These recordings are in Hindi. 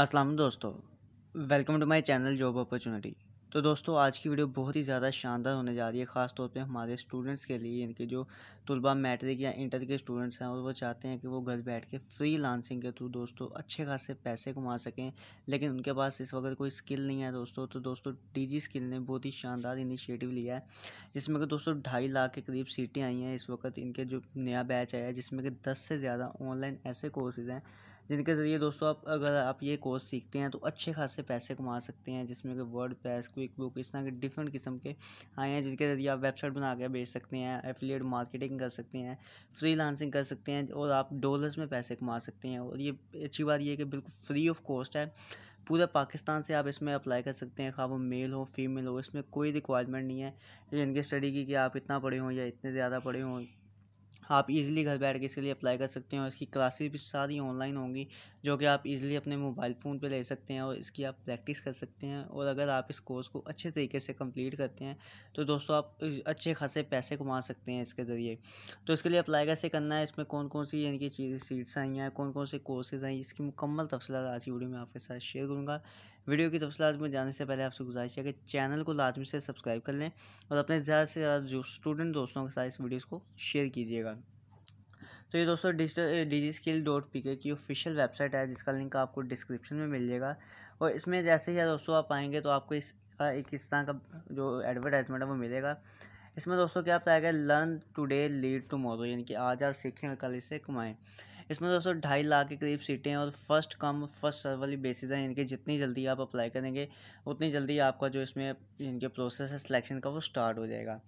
असलम दोस्तों welcome to my channel job opportunity तो दोस्तों आज की वीडियो बहुत ही ज़्यादा शानदार होने जा रही है ख़ास तौर पे हमारे स्टूडेंट्स के लिए इनके जो तलबा मैट्रिक या इंटर के स्टूडेंट्स हैं और वो चाहते हैं कि वो घर बैठ के फ्री लांसिंग के थ्रू दोस्तों अच्छे खासे पैसे कमा सकें लेकिन उनके पास इस वक्त कोई स्किल नहीं है दोस्तों तो दोस्तों डी स्किल ने बहुत ही शानदार इनिशिएटिव लिया है जिसमें कि दोस्तों ढाई लाख के करीब सीटें आई हैं इस वक्त इनके जो नया बैच आया है जिसमें कि दस से ज़्यादा ऑनलाइन ऐसे कोर्सेज़ हैं जिनके ज़रिए दोस्तों आप अगर आप ये कोर्स सीखते हैं तो अच्छे खासे पैसे कमा सकते हैं जिसमें कि वर्ड पैस क्विक बुक इस तरह के डिफरेंट किस्म के आए हैं जिनके ज़रिए आप वेबसाइट बना के बेच सकते हैं एफिलेट मार्केटिंग कर सकते हैं फ्री कर सकते हैं और आप डॉलर्स में पैसे कमा सकते हैं और ये अच्छी बात यह कि बिल्कुल फ्री ऑफ कॉस्ट है पूरे पाकिस्तान से आप इसमें अप्लाई कर सकते हैं खा वो मेल हो फीमेल हो इसमें कोई रिक्वायरमेंट नहीं है इनकी स्टडी की कि आप इतना पढ़े हों या इतने ज़्यादा पढ़े हों आप इजीली घर बैठ के इसके लिए अप्लाई कर सकते हैं और इसकी क्लासेस भी सारी ऑनलाइन होंगी जो कि आप इजीली अपने मोबाइल फ़ोन पे ले सकते हैं और इसकी आप प्रैक्टिस कर सकते हैं और अगर आप इस कोर्स को अच्छे तरीके से कंप्लीट करते हैं तो दोस्तों आप अच्छे खासे पैसे कमा सकते हैं इसके ज़रिए तो इसके लिए अप्लाई कैसे करना है इसमें कौन कौन सी यानी कि चीज़ सीट्स आई हैं कौन कौन से कोर्सेज़ आई इसकी मुकम्मल तफसलत आज की वीडियो में आपके साथ शेयर करूँगा वीडियो की तफसलत में जाने से पहले आपसे गुजारिश है कि चैनल को लाजमी से सब्सक्राइब कर लें और अपने ज़्यादा से ज़्यादा जो स्टूडेंट दोस्तों के साथ इस वीडियोज़ को शेयर कीजिएगा तो ये दोस्तों digital digi skill dot P K की ऑफिशियल वेबसाइट है जिसका लिंक आपको डिस्क्रिप्शन में मिल जाएगा और इसमें जैसे ही दोस्तों आप आएंगे तो आपको इसका एक इस तरह का जो एडवर्टाइजमेंट है वो मिलेगा इसमें दोस्तों क्या बताया लर्न टुडे लीड मोदो यानी कि आज आप सीखें कल इसे कमाएं इसमें दोस्तों ढाई लाख के करीब सीटें और फर्स्ट कम फर्स्ट सर्व वाली बेसिस है इनके जितनी जल्दी आप अप्लाई करेंगे उतनी जल्दी आपका जो इसमें इनके प्रोसेस है सिलेक्शन का वो स्टार्ट हो जाएगा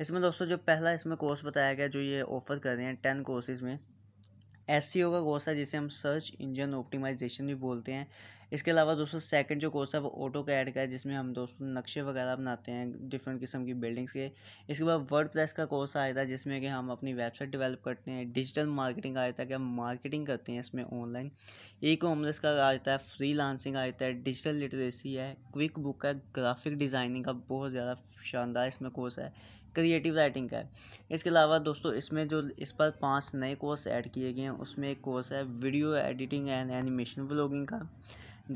इसमें दोस्तों जो पहला इसमें कोर्स बताया गया जो ये ऑफ़र कर रहे हैं टेन कोर्सेज़ में एस e का कोर्स है जिसे हम सर्च इंजन ऑप्टिमाइजेशन भी बोलते हैं इसके अलावा दोस्तों सेकंड जो कोर्स है वो ऑटो कैड का है जिसमें हम दोस्तों नक्शे वगैरह बनाते हैं डिफरेंट किस्म की बिल्डिंग्स के इसके बाद वर्ड प्रेस का कोर्स आया था जिसमें कि हम अपनी वेबसाइट डेवलप करते हैं डिजिटल मार्केटिंग आया था कि हम मार्केटिंग करते हैं इसमें ऑनलाइन ई कॉमर्स का आता है फ्री लांसिंग आता है डिजिटल लिटरेसी है क्विक बुक है ग्राफिक डिज़ाइनिंग का बहुत ज़्यादा शानदार इसमें कोर्स है क्रिएटिव राइटिंग का है इसके अलावा दोस्तों इसमें जो इस पर पांच नए कोर्स ऐड किए गए हैं उसमें एक कोर्स है video editing and animation vlogging का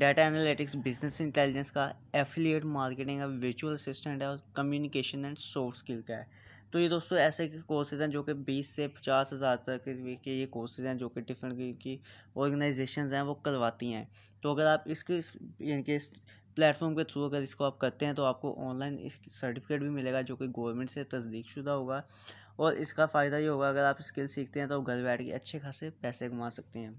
डाटा एनालिटिक्स बिजनेस इंटेलिजेंस का एफिलिएट मार्केटिंग का वर्चुअल असिस्टेंट है और कम्युनिकेशन एंड सॉफ्ट स्किल का है तो ये दोस्तों ऐसे कोर्सेज हैं जो कि बीस से पचास हज़ार तक के ये कोर्सेज हैं जो कि डिफरेंट की ऑर्गेनाइजेशन हैं वो करवाती हैं तो अगर आप इसके इनके प्लेटफॉर्म के थ्रू अगर इसको आप करते हैं तो आपको ऑनलाइन इस सर्टिफिकेट भी मिलेगा जो कि गवर्नमेंट से तस्दीक शुदा होगा और इसका फ़ायदा ये होगा अगर आप स्किल सीखते हैं तो आप घर बैठ के अच्छे खासे पैसे कमा सकते हैं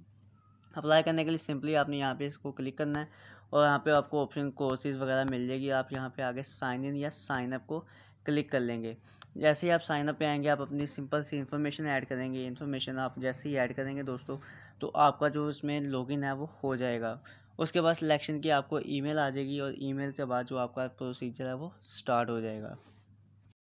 अप्लाई करने के लिए सिंपली आपने यहाँ पे इसको क्लिक करना है और यहाँ पे आपको ऑप्शन कोर्सेज़ वगैरह मिल जाएगी आप यहाँ पे आगे साइन इन या साइन अप को क्लिक कर लेंगे जैसे ही आप साइन अप पे आएंगे आप अपनी सिंपल सी इन्फॉर्मेशन ऐड करेंगे इन्फॉर्मेशन आप जैसे ही ऐड करेंगे दोस्तों तो आपका जो इसमें लॉगिन है वो हो जाएगा उसके बाद सिलेक्शन की आपको ईमेल आ जाएगी और ईमेल के बाद जो आपका प्रोसीजर है वो स्टार्ट हो जाएगा